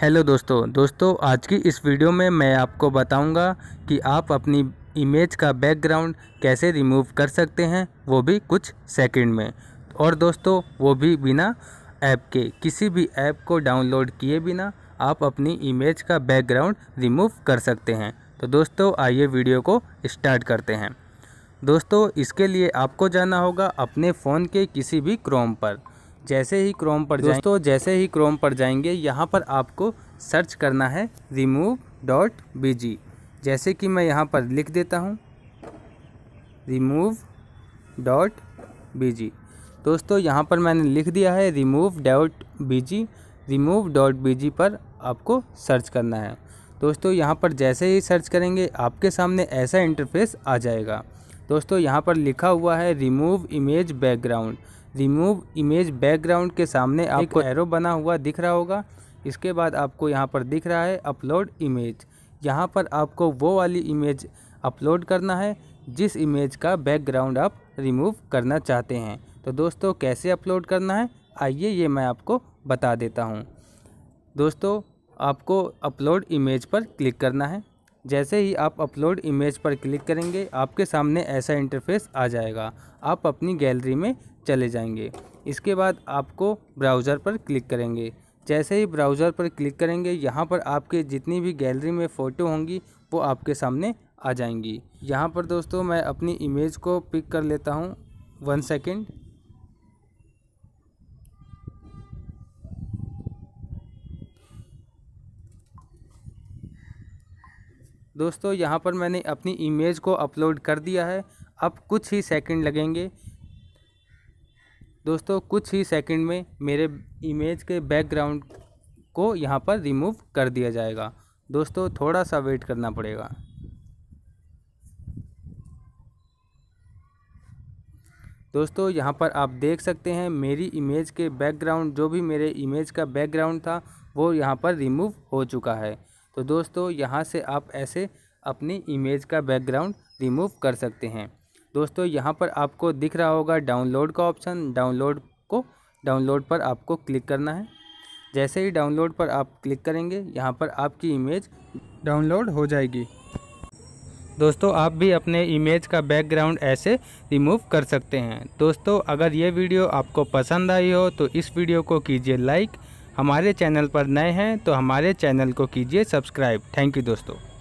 hello दोस्तों दोस्तों आज की इस वीडियो में मैं आपको बताऊंगा कि आप अपनी इमेज का बैकग्राउंड कैसे रिमूव कर सकते हैं वो भी कुछ सेकंड में और दोस्तों वो भी बिना ऐप के किसी भी ऐप को डाउनलोड किए बिना आप अपनी इमेज का बैकग्राउंड रिमूव कर सकते हैं तो दोस्तों आइए वीडियो को स्टार्ट करते हैं दोस्तों इसके लिए आपको जाना होगा अपने फ़ोन के किसी भी क्रोम पर जैसे ही क्रोम पर जाए दोस्तों जैसे ही क्रोम पर जाएंगे यहाँ पर आपको सर्च करना है रिमूव डॉट बी जैसे कि मैं यहाँ पर लिख देता हूँ रिमूव डॉट बी दोस्तों यहाँ पर मैंने लिख दिया है remove dot B G remove dot B G पर आपको सर्च करना है दोस्तों यहाँ पर जैसे ही सर्च करेंगे आपके सामने ऐसा इंटरफेस आ जाएगा दोस्तों यहाँ पर लिखा हुआ है remove image background remove image background के सामने आपको एरो बना हुआ दिख रहा होगा इसके बाद आपको यहाँ पर दिख रहा है अपलोड इमेज यहाँ पर आपको वो वाली इमेज अपलोड करना है जिस इमेज का बैकग्राउंड आप रिमूव करना चाहते हैं तो दोस्तों कैसे अपलोड करना है आइए ये मैं आपको बता देता हूँ दोस्तों आपको अपलोड इमेज पर क्लिक करना है जैसे ही आप अपलोड इमेज पर क्लिक करेंगे आपके सामने ऐसा इंटरफेस आ जाएगा आप अपनी गैलरी में चले जाएंगे इसके बाद आपको ब्राउज़र पर क्लिक करेंगे जैसे ही ब्राउज़र पर क्लिक करेंगे यहाँ पर आपके जितनी भी गैलरी में फ़ोटो होंगी वो आपके सामने आ जाएंगी यहाँ पर दोस्तों मैं अपनी इमेज को पिक कर लेता हूँ वन सेकेंड दोस्तों यहाँ पर मैंने अपनी इमेज को अपलोड कर दिया है अब कुछ ही सेकंड लगेंगे दोस्तों कुछ ही सेकंड में मेरे इमेज के बैकग्राउंड को यहाँ पर रिमूव कर दिया जाएगा दोस्तों थोड़ा सा वेट करना पड़ेगा दोस्तों यहाँ पर आप देख सकते हैं मेरी इमेज के बैकग्राउंड जो भी मेरे इमेज का बैकग्राउंड था वो यहाँ पर रिमूव हो चुका है तो दोस्तों यहाँ से आप ऐसे अपनी इमेज का बैकग्राउंड रिमूव कर सकते हैं दोस्तों यहाँ पर आपको दिख रहा होगा डाउनलोड का ऑप्शन डाउनलोड को डाउनलोड पर आपको क्लिक करना है जैसे ही डाउनलोड पर आप क्लिक करेंगे यहाँ पर आपकी इमेज डाउनलोड हो जाएगी दोस्तों आप भी अपने इमेज का बैकग्राउंड ऐसे रिमूव कर सकते हैं दोस्तों अगर ये वीडियो आपको पसंद आई हो तो इस वीडियो को कीजिए लाइक हमारे चैनल पर नए हैं तो हमारे चैनल को कीजिए सब्सक्राइब थैंक यू दोस्तों